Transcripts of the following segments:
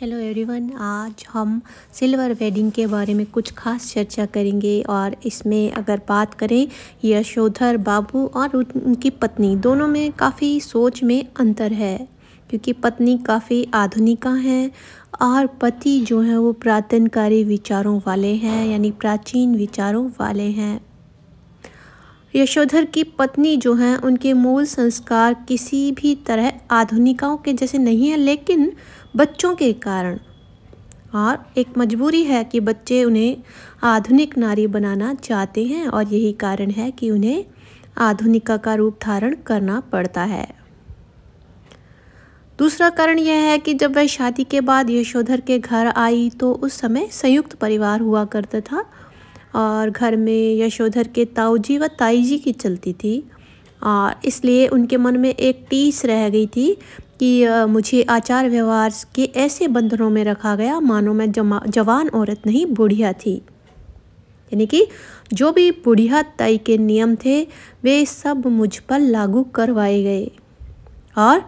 hello everyone आज हम silver wedding के बारे में कुछ खास चर्चा करेंगे और इसमें अगर बात करें यशोधर बाबू और उनकी पत्नी दोनों में काफ़ी सोच में अंतर है क्योंकि पत्नी काफ़ी आधुनिका हैं और पति जो हैं वो प्रातनकारी विचारों वाले हैं यानी प्राचीन विचारों वाले हैं यशोधर की पत्नी जो हैं उनके मूल संस्कार किसी भी तरह आधुनिकाओं के जैसे नहीं हैं लेकिन बच्चों के कारण और एक मजबूरी है कि बच्चे उन्हें आधुनिक नारी बनाना चाहते हैं और यही कारण है कि उन्हें आधुनिका का रूप धारण करना पड़ता है दूसरा कारण यह है कि जब वह शादी के बाद यशोधर के घर आई तो उस समय संयुक्त परिवार हुआ करता था और घर में यशोधर के ताऊजी व ताई जी की चलती थी और इसलिए उनके मन में एक टीस रह गई थी कि मुझे आचार व्यवहार के ऐसे बंधनों में रखा गया मानो मैं जवान औरत नहीं बूढ़िया थी यानी कि जो भी बूढ़िया तय के नियम थे वे सब मुझ पर लागू करवाए गए और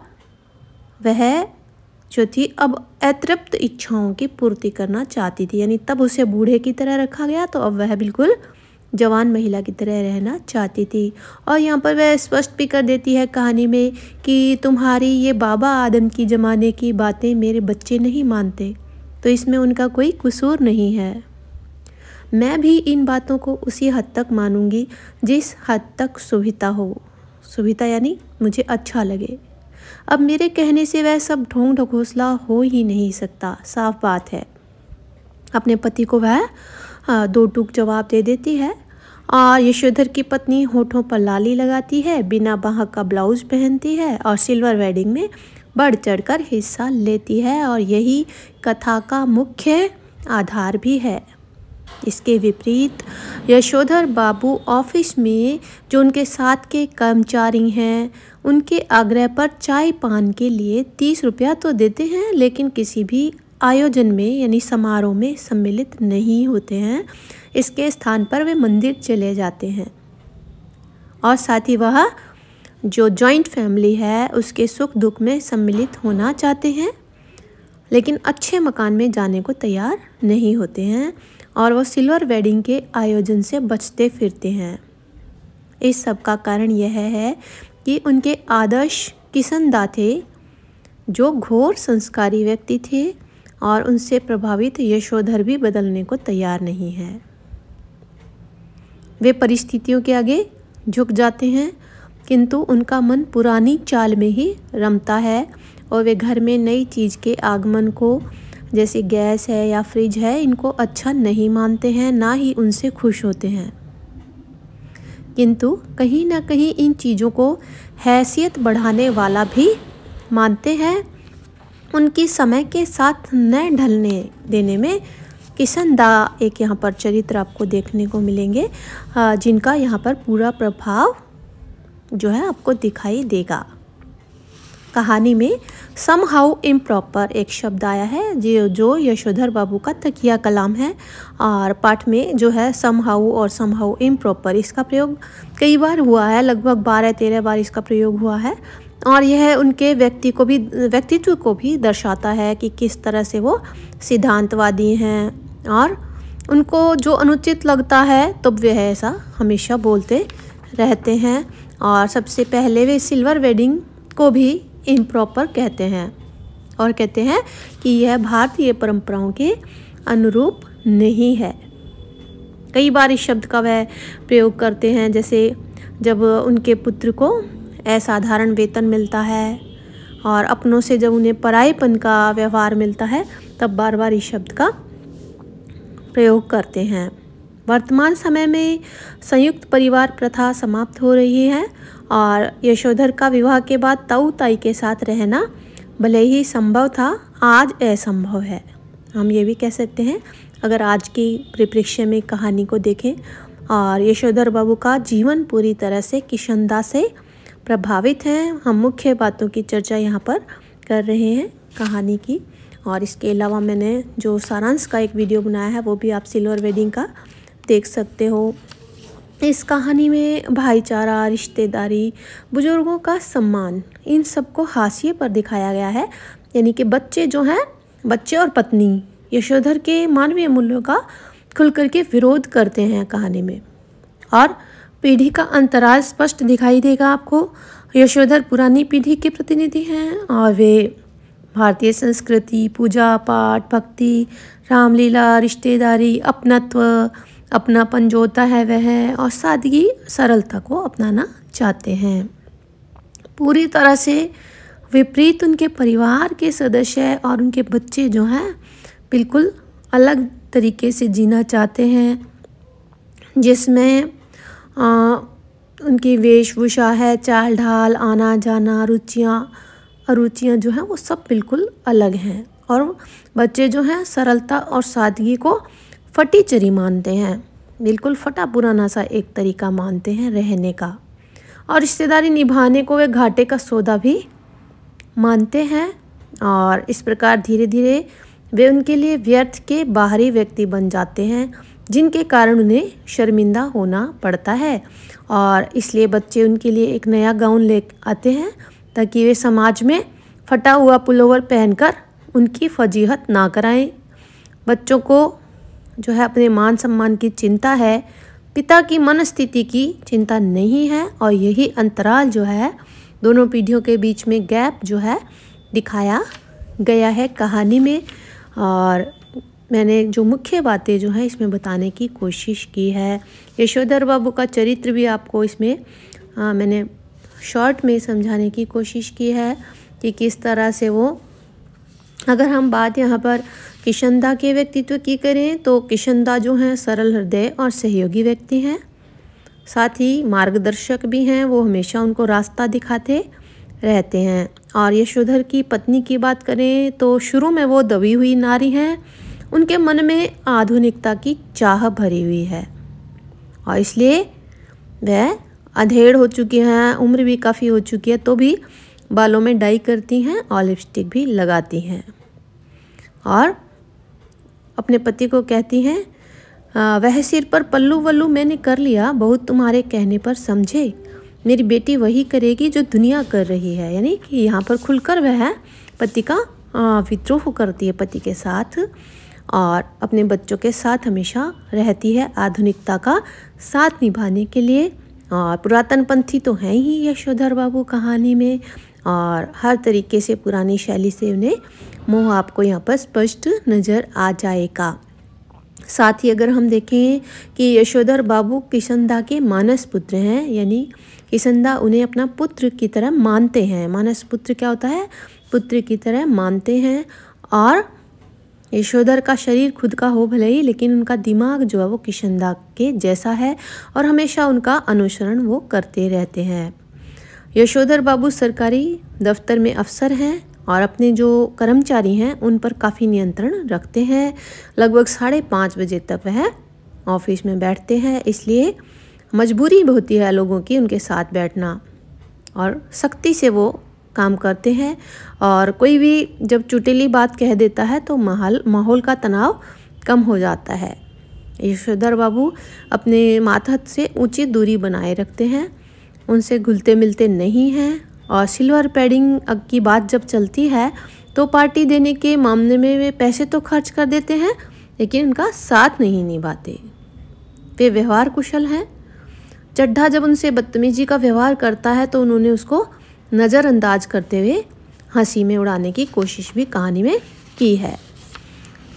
वह जो थी अब अतृप्त इच्छाओं की पूर्ति करना चाहती थी यानी तब उसे बूढ़े की तरह रखा गया तो अब वह बिल्कुल जवान महिला की तरह रहना चाहती थी और यहाँ पर वह स्पष्ट भी कर देती है कहानी में कि तुम्हारी ये बाबा आदम की ज़माने की बातें मेरे बच्चे नहीं मानते तो इसमें उनका कोई कसूर नहीं है मैं भी इन बातों को उसी हद तक मानूंगी जिस हद तक सुविधा हो सुविधा यानी मुझे अच्छा लगे अब मेरे कहने से वह सब ढोंग ढकोसला हो ही नहीं सकता साफ बात है अपने पति को वह दो टूक जवाब दे देती है और यशोधर की पत्नी होठों पर लाली लगाती है बिना बाह का ब्लाउज पहनती है और सिल्वर वेडिंग में बढ़ चढ़कर हिस्सा लेती है और यही कथा का मुख्य आधार भी है इसके विपरीत यशोधर बाबू ऑफिस में जो उनके साथ के कर्मचारी हैं उनके आग्रह पर चाय पान के लिए तीस रुपया तो देते हैं लेकिन किसी भी आयोजन में यानी समारोह में सम्मिलित नहीं होते हैं इसके स्थान पर वे मंदिर चले जाते हैं और साथ ही वह जो जॉइंट फैमिली है उसके सुख दुख में सम्मिलित होना चाहते हैं लेकिन अच्छे मकान में जाने को तैयार नहीं होते हैं और वो सिल्वर वेडिंग के आयोजन से बचते फिरते हैं इस सब का कारण यह है कि उनके आदर्श किशन थे जो घोर संस्कारी व्यक्ति थे और उनसे प्रभावित यशोधर भी बदलने को तैयार नहीं है वे परिस्थितियों के आगे झुक जाते हैं किंतु उनका मन पुरानी चाल में ही रमता है और वे घर में नई चीज़ के आगमन को जैसे गैस है या फ्रिज है इनको अच्छा नहीं मानते हैं ना ही उनसे खुश होते हैं किंतु कहीं ना कहीं इन चीज़ों को हैसियत बढ़ाने वाला भी मानते हैं उनकी समय के साथ न ढलने देने में किशन दा एक यहाँ पर चरित्र आपको देखने को मिलेंगे जिनका यहाँ पर पूरा प्रभाव जो है आपको दिखाई देगा कहानी में सम हाउ इम्प्रॉपर एक शब्द आया है जो जो यशोधर बाबू का तकिया कलाम है और पाठ में जो है सम हाउ और सम हाउ इम्प्रॉपर इसका प्रयोग कई बार हुआ है लगभग बारह तेरह बार इसका प्रयोग हुआ है और यह उनके व्यक्ति को भी व्यक्तित्व को भी दर्शाता है कि किस तरह से वो सिद्धांतवादी हैं और उनको जो अनुचित लगता है तो वह ऐसा हमेशा बोलते रहते हैं और सबसे पहले वे सिल्वर वेडिंग को भी इम्प्रॉपर कहते हैं और कहते हैं कि यह भारतीय परंपराओं के अनुरूप नहीं है कई बार इस शब्द का वह प्रयोग करते हैं जैसे जब उनके पुत्र को असाधारण वेतन मिलता है और अपनों से जब उन्हें परायपन का व्यवहार मिलता है तब बार बार इस शब्द का प्रयोग करते हैं वर्तमान समय में संयुक्त परिवार प्रथा समाप्त हो रही है और यशोधर का विवाह के बाद ताऊ ताई के साथ रहना भले ही संभव था आज असंभव है हम ये भी कह सकते हैं अगर आज की परिप्रेक्ष्य में कहानी को देखें और यशोधर बाबू का जीवन पूरी तरह से किशनदा से प्रभावित हैं हम मुख्य बातों की चर्चा यहाँ पर कर रहे हैं कहानी की और इसके अलावा मैंने जो सारांश का एक वीडियो बनाया है वो भी आप सिल्वर वेडिंग का देख सकते हो इस कहानी में भाईचारा रिश्तेदारी बुज़ुर्गों का सम्मान इन सबको हाशिए पर दिखाया गया है यानी कि बच्चे जो हैं बच्चे और पत्नी यशोधर के मानवीय मूल्यों का खुल करके विरोध करते हैं कहानी में और पीढ़ी का अंतराल स्पष्ट दिखाई देगा आपको यशोधर पुरानी पीढ़ी के प्रतिनिधि हैं और वे भारतीय संस्कृति पूजा पाठ भक्ति रामलीला रिश्तेदारी अपनत्व अपनापन जो होता है वह और सादगी सरलता को अपनाना चाहते हैं पूरी तरह से विपरीत उनके परिवार के सदस्य और उनके बच्चे जो हैं बिल्कुल अलग तरीके से जीना चाहते हैं जिसमें उनकी वेशभूषा है चाल ढाल आना जाना रुचियाँ अरुचियाँ जो हैं वो सब बिल्कुल अलग हैं और बच्चे जो हैं सरलता और सादगी को फटीचरी मानते हैं बिल्कुल फटा पुराना सा एक तरीका मानते हैं रहने का और रिश्तेदारी निभाने को वे घाटे का सौदा भी मानते हैं और इस प्रकार धीरे धीरे वे उनके लिए व्यर्थ के बाहरी व्यक्ति बन जाते हैं जिनके कारण उन्हें शर्मिंदा होना पड़ता है और इसलिए बच्चे उनके लिए एक नया गाउन ले आते हैं ताकि वे समाज में फटा हुआ पुलोवर पहनकर उनकी फजीहत ना कराएं बच्चों को जो है अपने मान सम्मान की चिंता है पिता की मनस्थिति की चिंता नहीं है और यही अंतराल जो है दोनों पीढ़ियों के बीच में गैप जो है दिखाया गया है कहानी में और मैंने जो मुख्य बातें जो हैं इसमें बताने की कोशिश की है यशोधर बाबू का चरित्र भी आपको इसमें आ, मैंने शॉर्ट में समझाने की कोशिश की है कि किस तरह से वो अगर हम बात यहाँ पर किशनदा के व्यक्तित्व की करें तो किशनदा जो हैं सरल हृदय और सहयोगी व्यक्ति हैं साथ ही मार्गदर्शक भी हैं वो हमेशा उनको रास्ता दिखाते रहते हैं और यशोधर की पत्नी की बात करें तो शुरू में वो दबी हुई नारी हैं उनके मन में आधुनिकता की चाह भरी हुई है और इसलिए वह अधेड़ हो चुकी हैं उम्र भी काफ़ी हो चुकी है तो भी बालों में डाई करती हैं और लिपस्टिक भी लगाती हैं और अपने पति को कहती हैं वह सिर पर पल्लू वल्लू मैंने कर लिया बहुत तुम्हारे कहने पर समझे मेरी बेटी वही करेगी जो दुनिया कर रही है यानी कि यहाँ पर खुलकर वह पति का विद्रोह करती है पति के साथ और अपने बच्चों के साथ हमेशा रहती है आधुनिकता का साथ निभाने के लिए और पुरातनपंथी तो हैं ही यशोधर बाबू कहानी में और हर तरीके से पुरानी शैली से उन्हें मोह आपको यहाँ पर स्पष्ट नज़र आ जाएगा साथ ही अगर हम देखें कि यशोधर बाबू किशनदा के मानस पुत्र हैं यानी किशनदा उन्हें अपना पुत्र की तरह मानते हैं मानस पुत्र क्या होता है पुत्र की तरह मानते हैं और यशोधर का शरीर खुद का हो भले ही लेकिन उनका दिमाग जो है वो किशनदा के जैसा है और हमेशा उनका अनुसरण वो करते रहते हैं यशोधर बाबू सरकारी दफ्तर में अफसर हैं और अपने जो कर्मचारी हैं उन पर काफ़ी नियंत्रण रखते हैं लगभग साढ़े पाँच बजे तक वह ऑफिस में बैठते हैं इसलिए मजबूरी होती है लोगों की उनके साथ बैठना और सख्ती से वो काम करते हैं और कोई भी जब चुटेली बात कह देता है तो माहौल माहौल का तनाव कम हो जाता है यशोधर बाबू अपने माथहत से ऊंची दूरी बनाए रखते हैं उनसे घुलते मिलते नहीं हैं और सिल्वर पैडिंग की बात जब चलती है तो पार्टी देने के मामले में वे पैसे तो खर्च कर देते हैं लेकिन उनका साथ नहीं निभाते वे व्यवहार कुशल हैं चड्ढा जब उनसे बदतमीजी का व्यवहार करता है तो उन्होंने उसको नज़रअंदाज करते हुए हंसी में उड़ाने की कोशिश भी कहानी में की है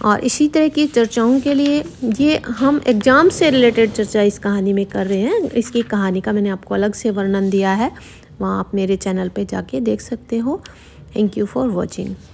और इसी तरह की चर्चाओं के लिए ये हम एग्ज़ाम से रिलेटेड चर्चा इस कहानी में कर रहे हैं इसकी कहानी का मैंने आपको अलग से वर्णन दिया है वहाँ आप मेरे चैनल पे जाके देख सकते हो थैंक यू फॉर वॉचिंग